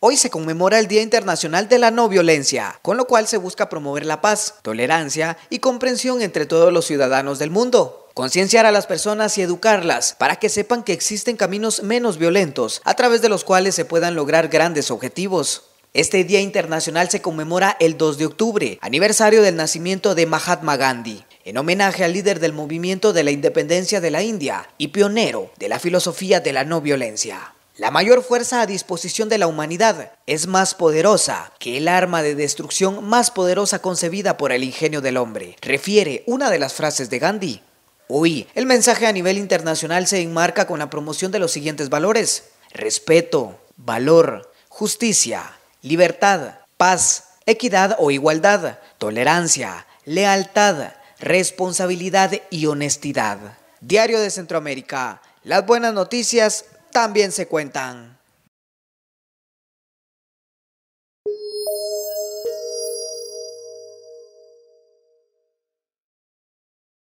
Hoy se conmemora el Día Internacional de la No Violencia, con lo cual se busca promover la paz, tolerancia y comprensión entre todos los ciudadanos del mundo. Concienciar a las personas y educarlas para que sepan que existen caminos menos violentos a través de los cuales se puedan lograr grandes objetivos. Este Día Internacional se conmemora el 2 de octubre, aniversario del nacimiento de Mahatma Gandhi, en homenaje al líder del movimiento de la independencia de la India y pionero de la filosofía de la no violencia. La mayor fuerza a disposición de la humanidad es más poderosa que el arma de destrucción más poderosa concebida por el ingenio del hombre, refiere una de las frases de Gandhi. Hoy, el mensaje a nivel internacional se enmarca con la promoción de los siguientes valores. Respeto, valor, justicia, libertad, paz, equidad o igualdad, tolerancia, lealtad, responsabilidad y honestidad. Diario de Centroamérica. Las buenas noticias también se cuentan.